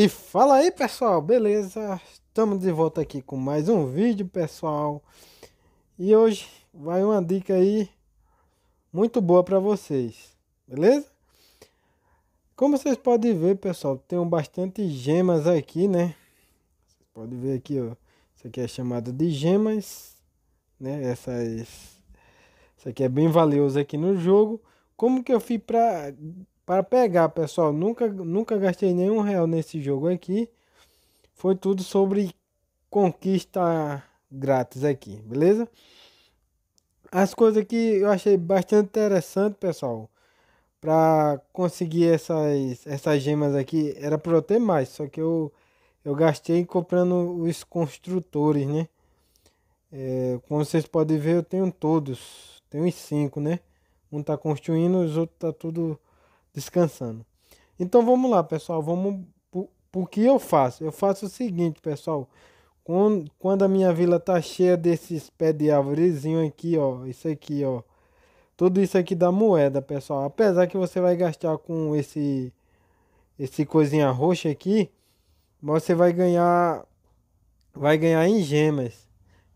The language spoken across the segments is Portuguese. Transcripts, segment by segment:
E fala aí pessoal, beleza? Estamos de volta aqui com mais um vídeo pessoal. E hoje vai uma dica aí muito boa para vocês, beleza? Como vocês podem ver pessoal, um bastante gemas aqui, né? Vocês podem ver aqui, ó. Isso aqui é chamado de gemas, né? Essas... Isso aqui é bem valioso aqui no jogo. Como que eu fiz para para pegar, pessoal. Nunca, nunca gastei nenhum real nesse jogo aqui. Foi tudo sobre conquista grátis aqui, beleza? As coisas que eu achei bastante interessante, pessoal, para conseguir essas, essas gemas aqui, era para eu ter mais, só que eu, eu gastei comprando os construtores, né? É, como vocês podem ver, eu tenho todos, tenho os cinco, né? Um tá construindo, os outros tá tudo descansando. Então vamos lá, pessoal. Vamos. por que eu faço? Eu faço o seguinte, pessoal. Quando, quando a minha vila tá cheia desses pés de árvorezinho aqui, ó. Isso aqui, ó. Tudo isso aqui da moeda, pessoal. Apesar que você vai gastar com esse. Esse coisinha roxa aqui. Você vai ganhar. Vai ganhar em gemas.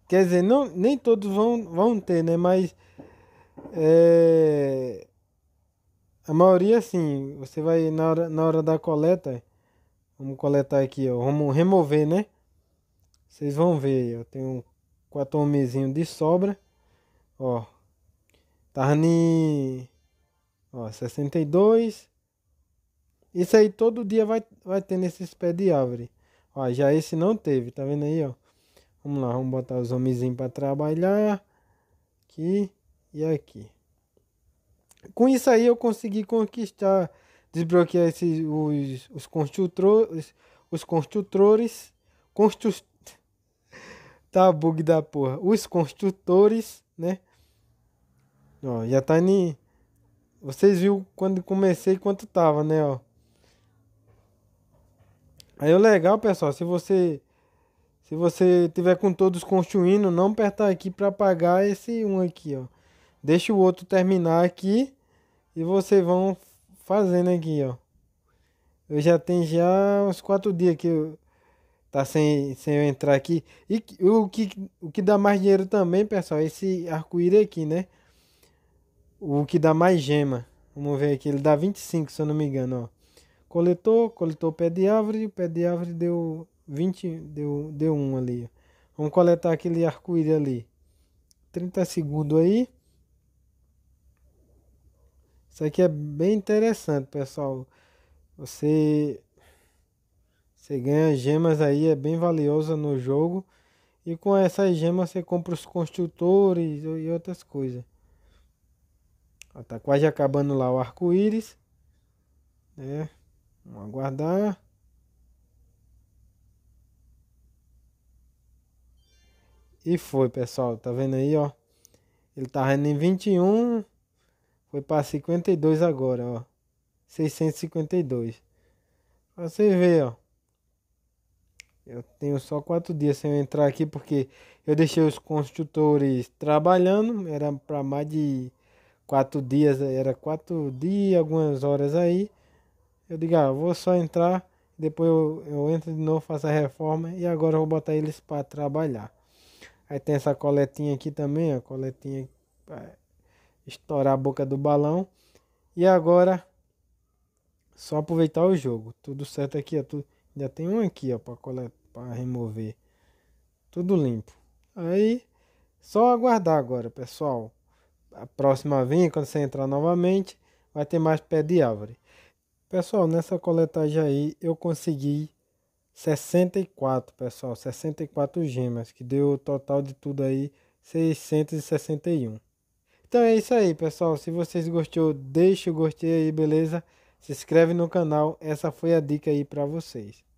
Quer dizer, não, nem todos vão, vão ter, né? Mas. É a maioria, sim você vai na hora, na hora da coleta. Vamos coletar aqui, ó. Vamos remover, né? Vocês vão ver, eu tenho quatro homenzinho de sobra. Ó. em... Ó, 62. Isso aí todo dia vai, vai ter nesses pés de árvore. Ó, já esse não teve, tá vendo aí, ó? Vamos lá, vamos botar os homenzinhos para trabalhar. Aqui e aqui com isso aí eu consegui conquistar, desbloquear esses, os, os construtores, os construtores, constru... tá bug da porra, os construtores, né? Ó, já tá nem Vocês viram quando comecei quanto tava, né, ó. Aí o legal, pessoal, se você se você tiver com todos construindo, não apertar aqui para apagar esse um aqui, ó. Deixa o outro terminar aqui e vocês vão fazendo aqui, né, ó. Eu já tenho já uns quatro dias que eu tá sem, sem eu entrar aqui. E o que, o que dá mais dinheiro também, pessoal, é esse arco-íris aqui, né? O que dá mais gema. Vamos ver aqui, ele dá 25, se eu não me engano, ó. Coletou, coletou o pé de árvore, o pé de árvore deu 20, deu, deu 1 ali. Vamos coletar aquele arco-íris ali. 30 segundos aí. Isso aqui é bem interessante, pessoal. Você, você ganha gemas aí, é bem valiosa no jogo. E com essas gemas você compra os construtores e outras coisas. Ó, tá quase acabando lá o arco-íris. Né? Vamos aguardar. E foi, pessoal. Tá vendo aí, ó? Ele tá rendendo em 21. Foi para 52 agora, ó. 652. Pra você ver, ó. Eu tenho só quatro dias sem eu entrar aqui porque eu deixei os construtores trabalhando. Era para mais de quatro dias, era quatro dias, algumas horas aí. Eu digo, ah, vou só entrar, depois eu, eu entro de novo, faço a reforma e agora eu vou botar eles para trabalhar. Aí tem essa coletinha aqui também, a coletinha é, estourar a boca do balão. E agora, só aproveitar o jogo. Tudo certo aqui, ó. Tudo... Ainda tem um aqui, ó, pra, coletar pra remover. Tudo limpo. Aí, só aguardar agora, pessoal. A próxima vinha, quando você entrar novamente, vai ter mais pé de árvore. Pessoal, nessa coletagem aí, eu consegui 64, pessoal. 64 gemas, que deu o total de tudo aí 661. Então é isso aí, pessoal. Se vocês gostou, deixa o gostei aí, beleza? Se inscreve no canal. Essa foi a dica aí para vocês.